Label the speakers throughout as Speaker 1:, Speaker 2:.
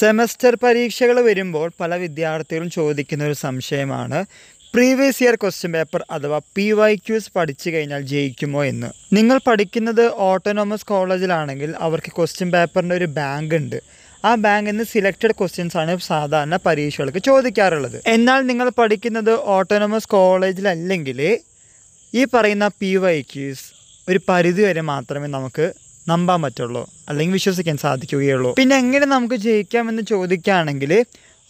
Speaker 1: semester പരീക്ഷകൾ വരുമ്പോൾ പല വിദ്യാർത്ഥികളും ചോദിക്കുന്ന ഒരു സംശയമാണ് പ്രീവിയസ് ഇയർ ക്വസ്റ്റ്യൻ പേപ്പർ അഥവാ പി വൈ ക്യൂസ് പഠിച്ചു കഴിഞ്ഞാൽ ജയിക്കുമോ എന്ന് നിങ്ങൾ പഠിക്കുന്നത് ഓട്ടോണോമസ് കോളേജിലാണെങ്കിൽ അവർക്ക് ക്വസ്റ്റ്യൻ പേപ്പറിൻ്റെ ഒരു ബാങ്ക് ഉണ്ട് ആ ബാങ്കിൽ നിന്ന് സിലക്റ്റഡ് ക്വസ്റ്റ്യൻസ് ആണ് സാധാരണ പരീക്ഷകൾക്ക് ചോദിക്കാറുള്ളത് എന്നാൽ നിങ്ങൾ പഠിക്കുന്നത് ഓട്ടോണോമസ് കോളേജിലല്ലെങ്കിൽ ഈ പറയുന്ന പി വൈ ക്യൂസ് ഒരു പരിധി വരെ മാത്രമേ നമുക്ക് നമ്പാൻ പറ്റുള്ളൂ അല്ലെങ്കിൽ വിശ്വസിക്കാൻ സാധിക്കുകയുള്ളൂ പിന്നെ എങ്ങനെ നമുക്ക് ജയിക്കാമെന്ന് ചോദിക്കുകയാണെങ്കിൽ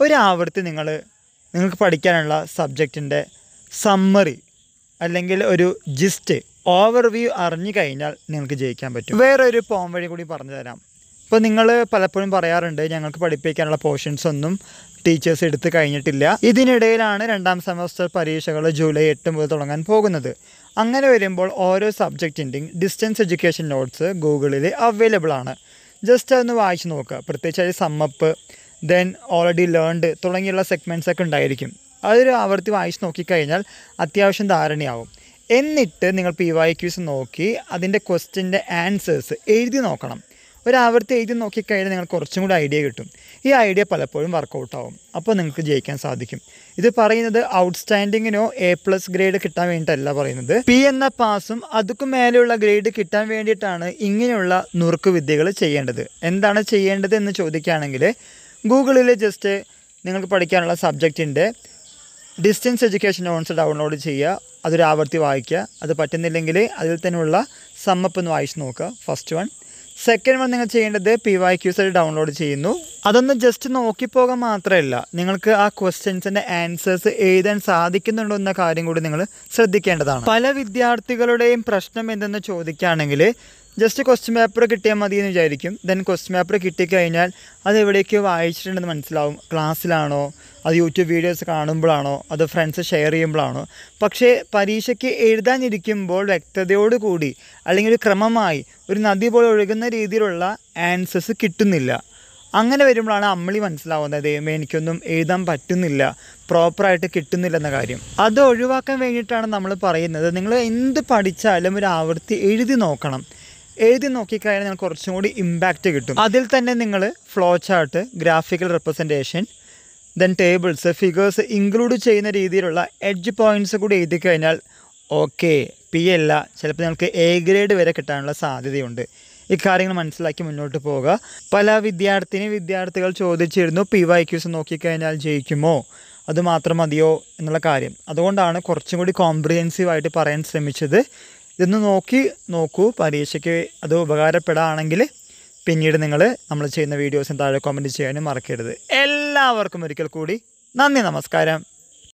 Speaker 1: ഒരാവർത്തി നിങ്ങൾ നിങ്ങൾക്ക് പഠിക്കാനുള്ള സബ്ജക്റ്റിൻ്റെ സമ്മറി അല്ലെങ്കിൽ ഒരു ജിസ്റ്റ് ഓവർവ്യൂ അറിഞ്ഞു കഴിഞ്ഞാൽ നിങ്ങൾക്ക് ജയിക്കാൻ പറ്റും വേറൊരു പോം വഴി കൂടി പറഞ്ഞു തരാം ഇപ്പോൾ നിങ്ങൾ പലപ്പോഴും പറയാറുണ്ട് ഞങ്ങൾക്ക് പഠിപ്പിക്കാനുള്ള പോർഷൻസ് ഒന്നും ടീച്ചേഴ്സ് എടുത്തു കഴിഞ്ഞിട്ടില്ല ഇതിനിടയിലാണ് രണ്ടാം സെമസ്റ്റർ പരീക്ഷകൾ ജൂലൈ എട്ട് മുതൽ തുടങ്ങാൻ പോകുന്നത് അങ്ങനെ വരുമ്പോൾ ഓരോ സബ്ജക്റ്റിൻ്റെയും ഡിസ്റ്റൻസ് എഡ്യൂക്കേഷൻ നോട്ട്സ് ഗൂഗിളിൽ അവൈലബിൾ ആണ് ജസ്റ്റ് അതൊന്ന് വായിച്ചു നോക്കുക പ്രത്യേകിച്ച് അതിൽ സമ്മപ്പ് ദെൻ ഓൾറെഡി ലേൺഡ് തുടങ്ങിയുള്ള സെഗ്മെൻറ്റ്സ് ഒക്കെ ഉണ്ടായിരിക്കും അതൊരു ആവർത്തി വായിച്ച് നോക്കിക്കഴിഞ്ഞാൽ അത്യാവശ്യം ധാരണയാവും എന്നിട്ട് നിങ്ങൾ പി വൈ ക്യൂസ് നോക്കി അതിൻ്റെ ക്വസ്റ്റിൻ്റെ ആൻസേഴ്സ് എഴുതി നോക്കണം ഒരാവർത്തി എഴുതി നോക്കിക്കഴിഞ്ഞാൽ നിങ്ങൾക്ക് കുറച്ചും കൂടി ഐഡിയ കിട്ടും ഈ ഐഡിയ പലപ്പോഴും വർക്കൗട്ടാവും അപ്പോൾ നിങ്ങൾക്ക് ജയിക്കാൻ സാധിക്കും ഇത് പറയുന്നത് ഔട്ട്സ്റ്റാൻഡിങ്ങിനോ എ പ്ലസ് ഗ്രേഡ് കിട്ടാൻ വേണ്ടിയിട്ടല്ല പറയുന്നത് പി എന്ന പാസും അതുക്കും മേലെയുള്ള ഗ്രേഡ് കിട്ടാൻ വേണ്ടിയിട്ടാണ് ഇങ്ങനെയുള്ള നുറുക്ക് വിദ്യകൾ ചെയ്യേണ്ടത് എന്താണ് ചെയ്യേണ്ടത് എന്ന് ചോദിക്കുകയാണെങ്കിൽ ഗൂഗിളിൽ ജസ്റ്റ് നിങ്ങൾക്ക് പഠിക്കാനുള്ള സബ്ജക്റ്റിൻ്റെ ഡിസ്റ്റൻസ് എഡ്യൂക്കേഷൻ നോൺസ് ഡൗൺലോഡ് ചെയ്യുക അതൊരാവർത്തി വായിക്കുക അത് പറ്റുന്നില്ലെങ്കിൽ അതിൽ തന്നെയുള്ള സമ്മപ്പ് ഒന്ന് വായിച്ച് നോക്കുക ഫസ്റ്റ് വൺ സെക്കൻഡ് വൺ നിങ്ങൾ ചെയ്യേണ്ടത് പി വൈ ക്യൂസ് ഡൗൺലോഡ് ചെയ്യുന്നു അതൊന്ന് ജസ്റ്റ് നോക്കിപ്പോകാൻ മാത്രമല്ല നിങ്ങൾക്ക് ആ ക്വസ്റ്റ്യൻസിൻ്റെ ആൻസേഴ്സ് എഴുതാൻ സാധിക്കുന്നുണ്ടോ എന്ന കാര്യം കൂടി നിങ്ങൾ ശ്രദ്ധിക്കേണ്ടതാണ് പല വിദ്യാർത്ഥികളുടെയും പ്രശ്നം എന്തെന്ന് ചോദിക്കുകയാണെങ്കിൽ ജസ്റ്റ് ക്വസ്റ്റ്യൻ പേപ്പർ കിട്ടിയാൽ മതി എന്ന് വിചാരിക്കും ദെൻ ക്വസ്റ്റ്യൻ പേപ്പർ കിട്ടിക്കഴിഞ്ഞാൽ അത് എവിടേക്കോ വായിച്ചിട്ടുണ്ടെന്ന് മനസ്സിലാവും ക്ലാസ്സിലാണോ അത് യൂട്യൂബ് വീഡിയോസ് കാണുമ്പോഴാണോ അത് ഫ്രണ്ട്സ് ഷെയർ ചെയ്യുമ്പോഴാണോ പക്ഷേ പരീക്ഷയ്ക്ക് എഴുതാനിരിക്കുമ്പോൾ വ്യക്തതയോട് കൂടി അല്ലെങ്കിൽ ക്രമമായി ഒരു നദി പോലെ ഒഴുകുന്ന രീതിയിലുള്ള ആൻസേഴ്സ് കിട്ടുന്നില്ല അങ്ങനെ വരുമ്പോഴാണ് അമ്മളി മനസ്സിലാവുന്നത് ദൈവമേ എനിക്കൊന്നും എഴുതാൻ പറ്റുന്നില്ല പ്രോപ്പറായിട്ട് കിട്ടുന്നില്ല എന്ന കാര്യം അത് ഒഴിവാക്കാൻ വേണ്ടിയിട്ടാണ് നമ്മൾ പറയുന്നത് നിങ്ങൾ എന്ത് പഠിച്ചാലും ഒരു ആവൃത്തി എഴുതി നോക്കണം എഴുതി നോക്കിക്കഴിഞ്ഞാൽ നിങ്ങൾക്ക് കുറച്ചും കൂടി ഇമ്പാക്റ്റ് കിട്ടും അതിൽ തന്നെ നിങ്ങൾ flow chart graphical representation then tables figures include ചെയ്യുന്ന രീതിയിലുള്ള എഡ്ജ് പോയിൻറ്റ്സ് കൂടി എഴുതി കഴിഞ്ഞാൽ ഓക്കെ പി അല്ല ചിലപ്പോൾ നിങ്ങൾക്ക് എ ഗ്രേഡ് വരെ കിട്ടാനുള്ള സാധ്യതയുണ്ട് ഇക്കാര്യങ്ങൾ മനസ്സിലാക്കി മുന്നോട്ട് പോവുക പല വിദ്യാർത്ഥിനി വിദ്യാർത്ഥികൾ ചോദിച്ചിരുന്നു പി വൈ ക്യൂസ് നോക്കിക്കഴിഞ്ഞാൽ ജയിക്കുമോ അത് മാത്രം മതിയോ എന്നുള്ള കാര്യം അതുകൊണ്ടാണ് കുറച്ചും കൂടി കോംപ്രിഹെൻസീവായിട്ട് പറയാൻ ശ്രമിച്ചത് ഇതൊന്ന് നോക്കി നോക്കൂ പരീക്ഷയ്ക്ക് അത് ഉപകാരപ്പെടുകയാണെങ്കിൽ പിന്നീട് നിങ്ങൾ നമ്മൾ ചെയ്യുന്ന വീഡിയോസിന് താഴെ കമൻറ്റ് ചെയ്യാനും മറക്കരുത് എല്ലാവർക്കും ഒരിക്കൽ കൂടി നന്ദി നമസ്കാരം